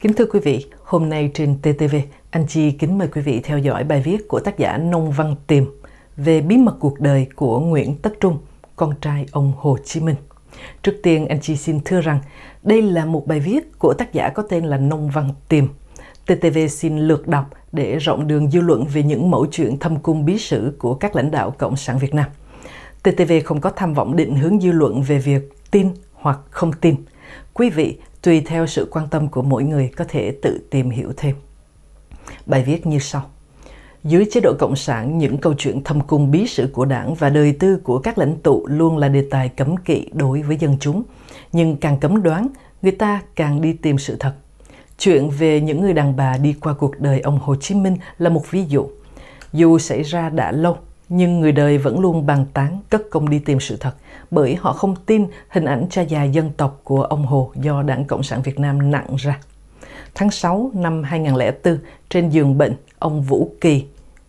Kính thưa quý vị, hôm nay trên TTV, anh Chi kính mời quý vị theo dõi bài viết của tác giả Nông Văn Tiềm về bí mật cuộc đời của Nguyễn Tất Trung, con trai ông Hồ Chí Minh. Trước tiên, anh Chi xin thưa rằng đây là một bài viết của tác giả có tên là Nông Văn Tiềm. TTV xin lược đọc để rộng đường dư luận về những mẫu chuyện thâm cung bí sử của các lãnh đạo Cộng sản Việt Nam. TTV không có tham vọng định hướng dư luận về việc tin hoặc không tin. Quý vị tùy theo sự quan tâm của mỗi người có thể tự tìm hiểu thêm. Bài viết như sau. Dưới chế độ Cộng sản, những câu chuyện thâm cung bí sử của đảng và đời tư của các lãnh tụ luôn là đề tài cấm kỵ đối với dân chúng. Nhưng càng cấm đoán, người ta càng đi tìm sự thật. Chuyện về những người đàn bà đi qua cuộc đời ông Hồ Chí Minh là một ví dụ. Dù xảy ra đã lâu, nhưng người đời vẫn luôn bàn tán cất công đi tìm sự thật bởi họ không tin hình ảnh cha già dân tộc của ông Hồ do Đảng Cộng sản Việt Nam nặng ra. Tháng 6 năm 2004, trên giường bệnh, ông Vũ Kỳ,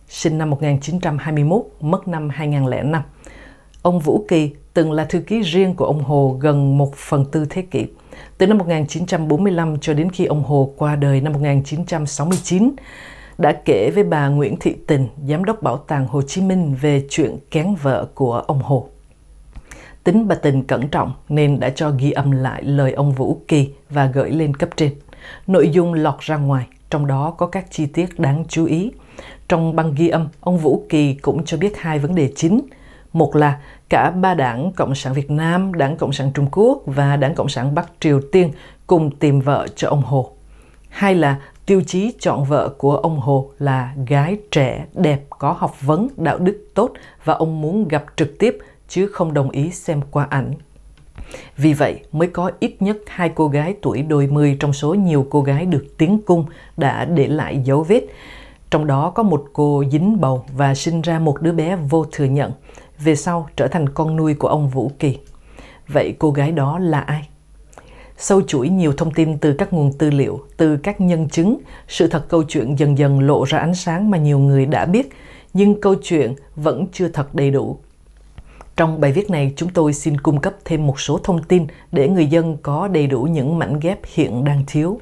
sinh năm 1921, mất năm 2005. Ông Vũ Kỳ từng là thư ký riêng của ông Hồ gần một phần tư thế kỷ. Từ năm 1945 cho đến khi ông Hồ qua đời năm 1969, đã kể với bà Nguyễn Thị Tình, giám đốc bảo tàng Hồ Chí Minh về chuyện kén vợ của ông Hồ. Tính bà Tình cẩn trọng nên đã cho ghi âm lại lời ông Vũ Kỳ và gửi lên cấp trên. Nội dung lọt ra ngoài, trong đó có các chi tiết đáng chú ý. Trong băng ghi âm, ông Vũ Kỳ cũng cho biết hai vấn đề chính. Một là cả ba đảng Cộng sản Việt Nam, đảng Cộng sản Trung Quốc và đảng Cộng sản Bắc Triều Tiên cùng tìm vợ cho ông Hồ. Hai là Tiêu chí chọn vợ của ông Hồ là gái trẻ, đẹp, có học vấn, đạo đức tốt và ông muốn gặp trực tiếp chứ không đồng ý xem qua ảnh. Vì vậy mới có ít nhất hai cô gái tuổi đôi mươi trong số nhiều cô gái được tiến cung đã để lại dấu vết. Trong đó có một cô dính bầu và sinh ra một đứa bé vô thừa nhận, về sau trở thành con nuôi của ông Vũ Kỳ. Vậy cô gái đó là ai? sâu chuỗi nhiều thông tin từ các nguồn tư liệu, từ các nhân chứng, sự thật câu chuyện dần dần lộ ra ánh sáng mà nhiều người đã biết, nhưng câu chuyện vẫn chưa thật đầy đủ. Trong bài viết này, chúng tôi xin cung cấp thêm một số thông tin để người dân có đầy đủ những mảnh ghép hiện đang thiếu.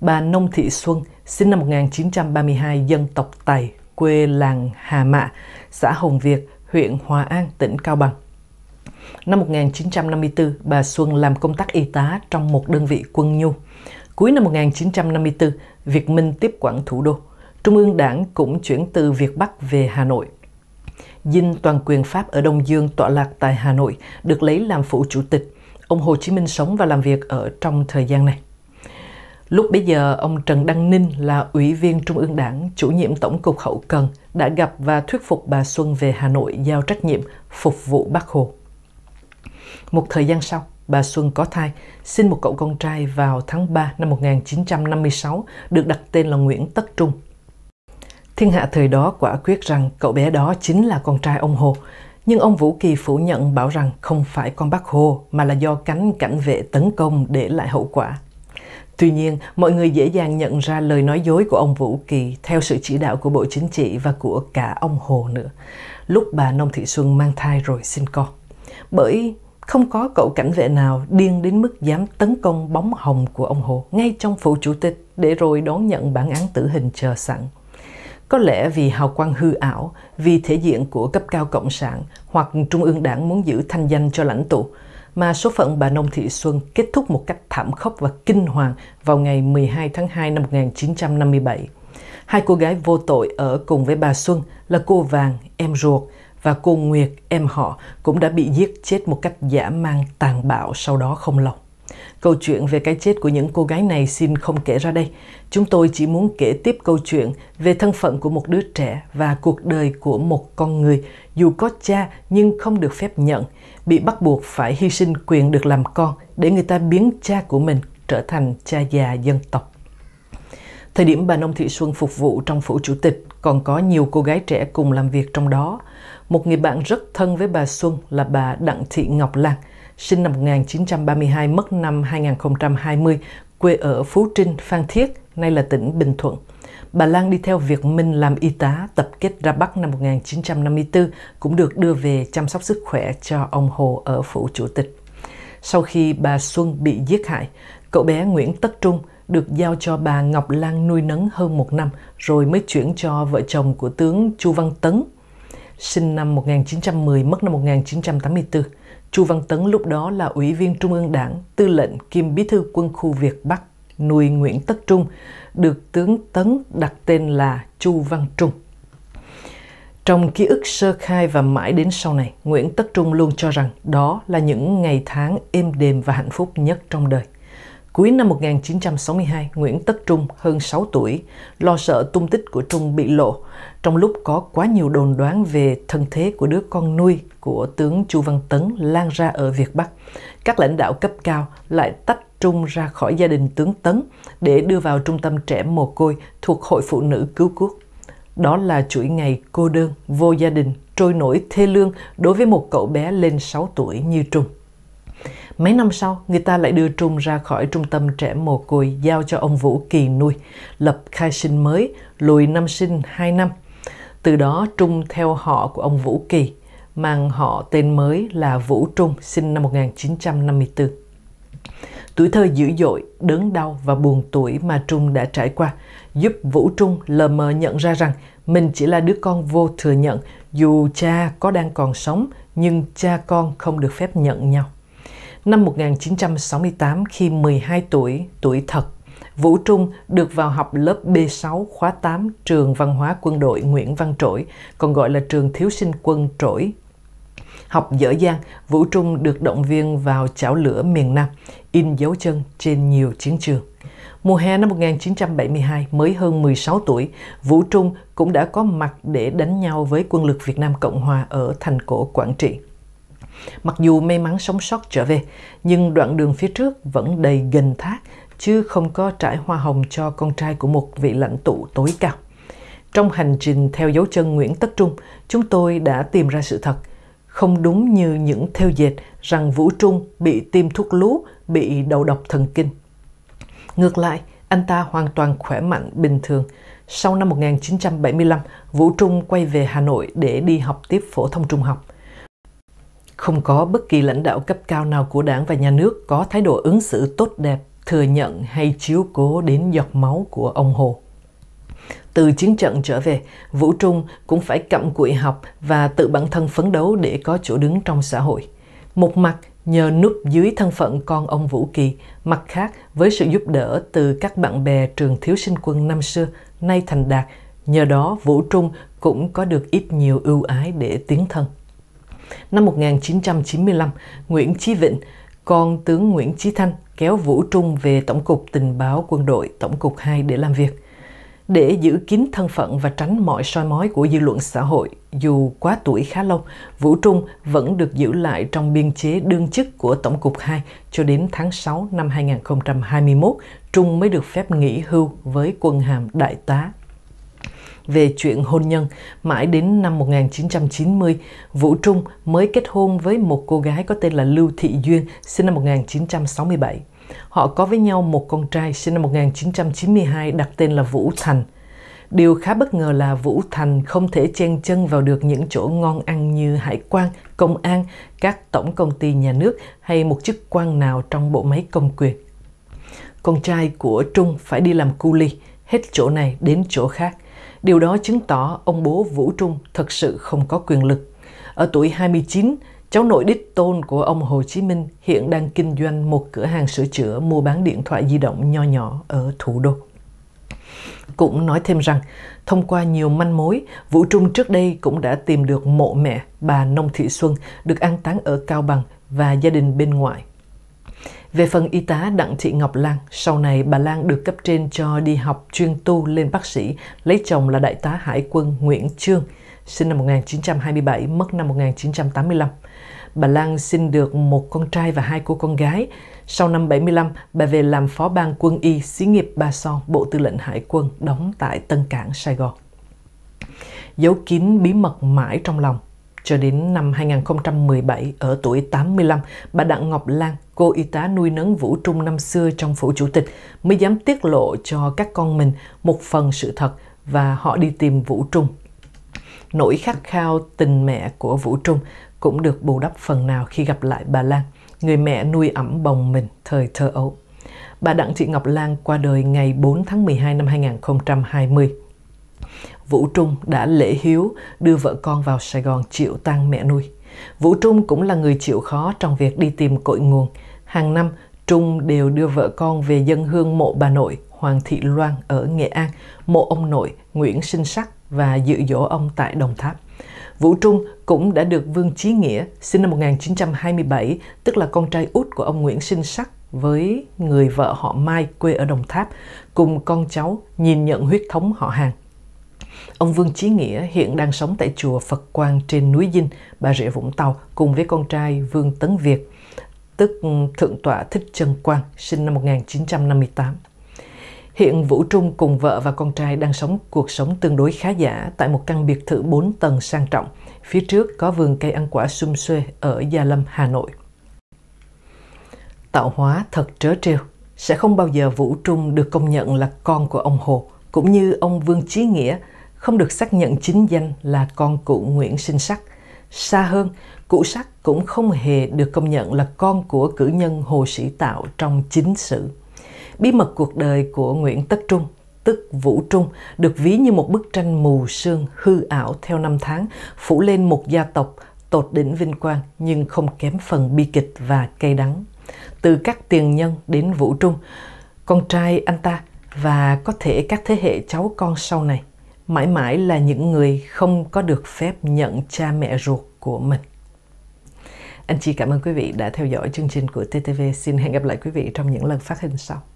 Bà Nông Thị Xuân, sinh năm 1932, dân tộc Tày, quê làng Hà Mạ, xã Hồng Việt, huyện Hòa An, tỉnh Cao Bằng. Năm 1954, bà Xuân làm công tác y tá trong một đơn vị quân nhu. Cuối năm 1954, Việt Minh tiếp quản thủ đô. Trung ương đảng cũng chuyển từ Việt Bắc về Hà Nội. Dinh toàn quyền Pháp ở Đông Dương tọa lạc tại Hà Nội, được lấy làm phủ chủ tịch. Ông Hồ Chí Minh sống và làm việc ở trong thời gian này. Lúc bấy giờ, ông Trần Đăng Ninh là ủy viên Trung ương Đảng, chủ nhiệm Tổng cục Hậu Cần, đã gặp và thuyết phục bà Xuân về Hà Nội giao trách nhiệm phục vụ Bác Hồ. Một thời gian sau, bà Xuân có thai, sinh một cậu con trai vào tháng 3 năm 1956, được đặt tên là Nguyễn Tất Trung. Thiên hạ thời đó quả quyết rằng cậu bé đó chính là con trai ông Hồ, nhưng ông Vũ Kỳ phủ nhận bảo rằng không phải con bác Hồ mà là do cánh cảnh vệ tấn công để lại hậu quả. Tuy nhiên, mọi người dễ dàng nhận ra lời nói dối của ông Vũ Kỳ theo sự chỉ đạo của Bộ Chính trị và của cả ông Hồ nữa, lúc bà Nông Thị Xuân mang thai rồi sinh con. Bởi không có cậu cảnh vệ nào điên đến mức dám tấn công bóng hồng của ông Hồ ngay trong phủ chủ tịch để rồi đón nhận bản án tử hình chờ sẵn. Có lẽ vì hào quang hư ảo, vì thể diện của cấp cao cộng sản hoặc trung ương đảng muốn giữ thanh danh cho lãnh tụ, mà số phận bà Nông Thị Xuân kết thúc một cách thảm khốc và kinh hoàng vào ngày 12 tháng 2 năm 1957. Hai cô gái vô tội ở cùng với bà Xuân là cô Vàng, em ruột, và cô Nguyệt, em họ, cũng đã bị giết chết một cách dã man tàn bạo sau đó không lâu. Câu chuyện về cái chết của những cô gái này xin không kể ra đây. Chúng tôi chỉ muốn kể tiếp câu chuyện về thân phận của một đứa trẻ và cuộc đời của một con người dù có cha nhưng không được phép nhận, bị bắt buộc phải hy sinh quyền được làm con để người ta biến cha của mình trở thành cha già dân tộc. Thời điểm bà Nông Thị Xuân phục vụ trong phủ chủ tịch còn có nhiều cô gái trẻ cùng làm việc trong đó – một người bạn rất thân với bà Xuân là bà Đặng Thị Ngọc Lan, sinh năm 1932, mất năm 2020, quê ở Phú Trinh, Phan Thiết, nay là tỉnh Bình Thuận. Bà Lan đi theo việc Minh làm y tá tập kết ra Bắc năm 1954, cũng được đưa về chăm sóc sức khỏe cho ông Hồ ở phủ chủ tịch. Sau khi bà Xuân bị giết hại, cậu bé Nguyễn Tất Trung được giao cho bà Ngọc Lan nuôi nấng hơn một năm rồi mới chuyển cho vợ chồng của tướng Chu Văn Tấn sinh năm 1910, mất năm 1984. Chu Văn Tấn lúc đó là Ủy viên Trung ương Đảng, tư lệnh kiêm bí thư quân khu Việt Bắc, nuôi Nguyễn Tất Trung, được tướng Tấn đặt tên là Chu Văn Trung. Trong ký ức sơ khai và mãi đến sau này, Nguyễn Tất Trung luôn cho rằng đó là những ngày tháng êm đềm và hạnh phúc nhất trong đời – Cuối năm 1962, Nguyễn Tất Trung, hơn 6 tuổi, lo sợ tung tích của Trung bị lộ trong lúc có quá nhiều đồn đoán về thân thế của đứa con nuôi của tướng Chu Văn Tấn lan ra ở Việt Bắc. Các lãnh đạo cấp cao lại tách Trung ra khỏi gia đình tướng Tấn để đưa vào trung tâm trẻ mồ côi thuộc Hội Phụ Nữ Cứu Quốc. Đó là chuỗi ngày cô đơn, vô gia đình, trôi nổi thê lương đối với một cậu bé lên 6 tuổi như Trung. Mấy năm sau, người ta lại đưa Trung ra khỏi trung tâm trẻ mồ côi giao cho ông Vũ Kỳ nuôi, lập khai sinh mới, lùi năm sinh 2 năm. Từ đó Trung theo họ của ông Vũ Kỳ, mang họ tên mới là Vũ Trung, sinh năm 1954. Tuổi thơ dữ dội, đớn đau và buồn tuổi mà Trung đã trải qua giúp Vũ Trung lờ mờ nhận ra rằng mình chỉ là đứa con vô thừa nhận dù cha có đang còn sống nhưng cha con không được phép nhận nhau. Năm 1968 khi 12 tuổi, tuổi thật, Vũ Trung được vào học lớp B6 khóa 8 trường văn hóa quân đội Nguyễn Văn Trỗi, còn gọi là trường thiếu sinh quân Trỗi. Học dở dang, Vũ Trung được động viên vào chảo lửa miền Nam, in dấu chân trên nhiều chiến trường. Mùa hè năm 1972, mới hơn 16 tuổi, Vũ Trung cũng đã có mặt để đánh nhau với quân lực Việt Nam Cộng Hòa ở thành cổ Quảng Trị. Mặc dù may mắn sống sót trở về, nhưng đoạn đường phía trước vẫn đầy gần thác, chứ không có trải hoa hồng cho con trai của một vị lãnh tụ tối cao. Trong hành trình theo dấu chân Nguyễn Tất Trung, chúng tôi đã tìm ra sự thật. Không đúng như những theo dệt rằng Vũ Trung bị tiêm thuốc lú, bị đầu độc thần kinh. Ngược lại, anh ta hoàn toàn khỏe mạnh bình thường. Sau năm 1975, Vũ Trung quay về Hà Nội để đi học tiếp phổ thông trung học không có bất kỳ lãnh đạo cấp cao nào của đảng và nhà nước có thái độ ứng xử tốt đẹp, thừa nhận hay chiếu cố đến giọt máu của ông Hồ. Từ chiến trận trở về, Vũ Trung cũng phải cặm cụi học và tự bản thân phấn đấu để có chỗ đứng trong xã hội. Một mặt nhờ núp dưới thân phận con ông Vũ Kỳ, mặt khác với sự giúp đỡ từ các bạn bè trường thiếu sinh quân năm xưa, nay thành đạt, nhờ đó Vũ Trung cũng có được ít nhiều ưu ái để tiến thân. Năm 1995, Nguyễn Chí Vịnh, con tướng Nguyễn Chí Thanh kéo Vũ Trung về Tổng cục Tình báo Quân đội Tổng cục 2 để làm việc. Để giữ kín thân phận và tránh mọi soi mói của dư luận xã hội, dù quá tuổi khá lâu, Vũ Trung vẫn được giữ lại trong biên chế đương chức của Tổng cục 2 cho đến tháng 6 năm 2021, Trung mới được phép nghỉ hưu với quân hàm đại tá về chuyện hôn nhân. Mãi đến năm 1990, Vũ Trung mới kết hôn với một cô gái có tên là Lưu Thị Duyên, sinh năm 1967. Họ có với nhau một con trai sinh năm 1992 đặt tên là Vũ Thành. Điều khá bất ngờ là Vũ Thành không thể chen chân vào được những chỗ ngon ăn như hải quan, công an, các tổng công ty nhà nước hay một chức quan nào trong bộ máy công quyền. Con trai của Trung phải đi làm cu ly, hết chỗ này đến chỗ khác. Điều đó chứng tỏ ông bố Vũ Trung thật sự không có quyền lực. Ở tuổi 29, cháu nội đích tôn của ông Hồ Chí Minh hiện đang kinh doanh một cửa hàng sửa chữa mua bán điện thoại di động nho nhỏ ở thủ đô. Cũng nói thêm rằng, thông qua nhiều manh mối, Vũ Trung trước đây cũng đã tìm được mộ mẹ bà Nông Thị Xuân được an táng ở Cao Bằng và gia đình bên ngoại về phần y tá Đặng Thị Ngọc Lan, sau này bà Lan được cấp trên cho đi học chuyên tu lên bác sĩ, lấy chồng là đại tá Hải quân Nguyễn Trương, sinh năm 1927, mất năm 1985. Bà Lan sinh được một con trai và hai cô con gái. Sau năm 75, bà về làm phó ban quân y xí nghiệp Ba Son, Bộ Tư lệnh Hải quân, đóng tại Tân Cảng, Sài Gòn. Giấu kín bí mật mãi trong lòng, cho đến năm 2017, ở tuổi 85, bà Đặng Ngọc Lan cô y tá nuôi nấng Vũ Trung năm xưa trong phủ chủ tịch mới dám tiết lộ cho các con mình một phần sự thật và họ đi tìm Vũ Trung. Nỗi khát khao tình mẹ của Vũ Trung cũng được bù đắp phần nào khi gặp lại bà Lan, người mẹ nuôi ẩm bồng mình thời thơ ấu. Bà Đặng Thị Ngọc Lan qua đời ngày 4 tháng 12 năm 2020. Vũ Trung đã lễ hiếu đưa vợ con vào Sài Gòn chịu tang mẹ nuôi. Vũ Trung cũng là người chịu khó trong việc đi tìm cội nguồn. Hàng năm, Trung đều đưa vợ con về dân hương mộ bà nội Hoàng Thị Loan ở Nghệ An, mộ ông nội Nguyễn Sinh Sắc và dự dỗ ông tại Đồng Tháp. Vũ Trung cũng đã được Vương Chí Nghĩa, sinh năm 1927, tức là con trai út của ông Nguyễn Sinh Sắc với người vợ họ Mai quê ở Đồng Tháp, cùng con cháu nhìn nhận huyết thống họ hàng. Ông Vương Chí Nghĩa hiện đang sống tại chùa Phật Quang trên núi Dinh, Bà Rịa Vũng Tàu cùng với con trai Vương Tấn Việt, tức Thượng tọa Thích Trân Quang, sinh năm 1958. Hiện Vũ Trung cùng vợ và con trai đang sống cuộc sống tương đối khá giả tại một căn biệt thự 4 tầng sang trọng. Phía trước có vườn cây ăn quả sum xuê ở Gia Lâm, Hà Nội. Tạo hóa thật trớ trêu. Sẽ không bao giờ Vũ Trung được công nhận là con của ông Hồ, cũng như ông Vương Chí Nghĩa không được xác nhận chính danh là con cụ Nguyễn Sinh Sắc. Xa hơn, cụ Sắc cũng không hề được công nhận là con của cử nhân Hồ Sĩ Tạo trong chính sử. Bí mật cuộc đời của Nguyễn Tất Trung tức Vũ Trung, được ví như một bức tranh mù sương hư ảo theo năm tháng, phủ lên một gia tộc tột đỉnh vinh quang nhưng không kém phần bi kịch và cay đắng. Từ các tiền nhân đến Vũ Trung, con trai anh ta và có thể các thế hệ cháu con sau này mãi mãi là những người không có được phép nhận cha mẹ ruột của mình anh chị cảm ơn quý vị đã theo dõi chương trình của TTV. Xin hẹn gặp lại quý vị trong những lần phát hình sau.